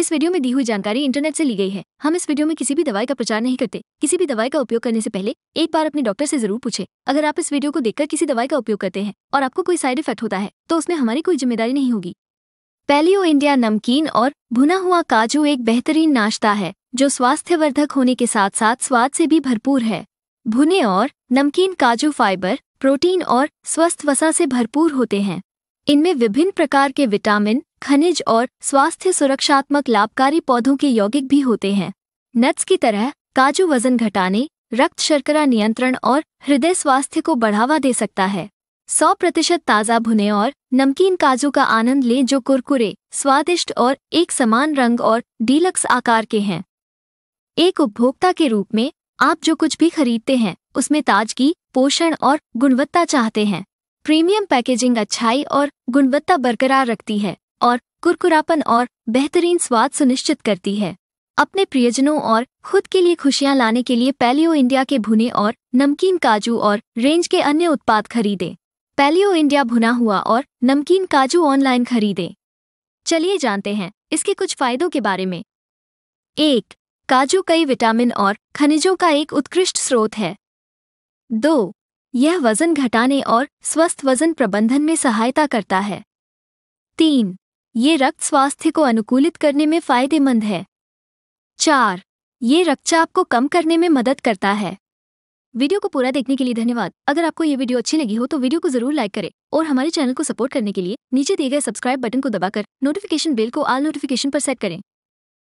इस वीडियो में दी हुई जानकारी इंटरनेट से ली गई है हम इस वीडियो में किसी भी दवाई का प्रचार नहीं करते किसी भी दवाई का उपयोग करने से पहले एक बार अपने डॉक्टर से जरूर पूछे अगर आप इस वीडियो को देखकर किसी दवाई का उपयोग करते हैं और आपको कोई साइड इफेक्ट होता है तो उसमें हमारी कोई जिम्मेदारी नहीं होगी पैलियो इंडिया नमकीन और भुना हुआ काजू एक बेहतरीन नाश्ता है जो स्वास्थ्यवर्धक होने के साथ साथ स्वाद से भी भरपूर है भुने और नमकीन काजू फाइबर प्रोटीन और स्वस्थ वसा से भरपूर होते हैं इनमें विभिन्न प्रकार के विटामिन खनिज और स्वास्थ्य सुरक्षात्मक लाभकारी पौधों के यौगिक भी होते हैं नट्स की तरह काजू वजन घटाने रक्त शर्करा नियंत्रण और हृदय स्वास्थ्य को बढ़ावा दे सकता है 100 प्रतिशत ताज़ा भुने और नमकीन काजू का आनंद लें जो कुरकुरे स्वादिष्ट और एक समान रंग और डीलक्स आकार के हैं एक उपभोक्ता के रूप में आप जो कुछ भी खरीदते हैं उसमें ताजगी पोषण और गुणवत्ता चाहते हैं प्रीमियम पैकेजिंग अच्छाई और गुणवत्ता बरकरार रखती है और कुरकुरापन और बेहतरीन स्वाद सुनिश्चित करती है अपने प्रियजनों और खुद के लिए खुशियां लाने के लिए पैलियो इंडिया के भुने और नमकीन काजू और रेंज के अन्य उत्पाद खरीदें पैलियो इंडिया भुना हुआ और नमकीन काजू ऑनलाइन खरीदें चलिए जानते हैं इसके कुछ फायदों के बारे में एक काजू कई विटामिन और खनिजों का एक उत्कृष्ट स्रोत है दो यह वजन घटाने और स्वस्थ वजन प्रबंधन में सहायता करता है तीन ये रक्त स्वास्थ्य को अनुकूलित करने में फायदेमंद है चार ये रक्तचाप को कम करने में मदद करता है वीडियो को पूरा देखने के लिए धन्यवाद अगर आपको ये वीडियो अच्छी लगी हो तो वीडियो को जरूर लाइक करें और हमारे चैनल को सपोर्ट करने के लिए नीचे दिए गए सब्सक्राइब बटन को दबाकर नोटिफिकेशन बेल को आल नोटिफिकेशन पर सेट करें